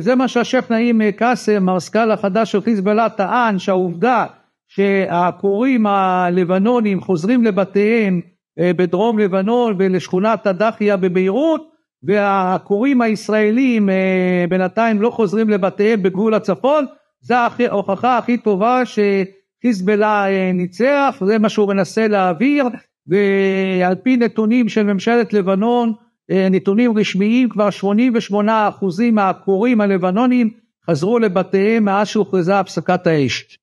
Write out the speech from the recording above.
זה מה שהשף נעים אה, קאסם, הרסק"ל החדש של חיזבאללה, טען שהעובדה שהכורים הלבנונים חוזרים לבתיהם אה, בדרום לבנון ולשכונת הדחיה בביירות, והכורים הישראלים אה, בינתיים לא חוזרים לבתיהם בגבול הצפון, זה ההוכחה הכי טובה שחיזבאללה ניצח, זה מה שהוא מנסה להעביר, ועל פי נתונים של ממשלת לבנון אה, נתונים רשמיים כבר 88% אחוזים מהכורים הלבנונים חזרו לבתיהם מאז שהוכרזה הפסקת האש.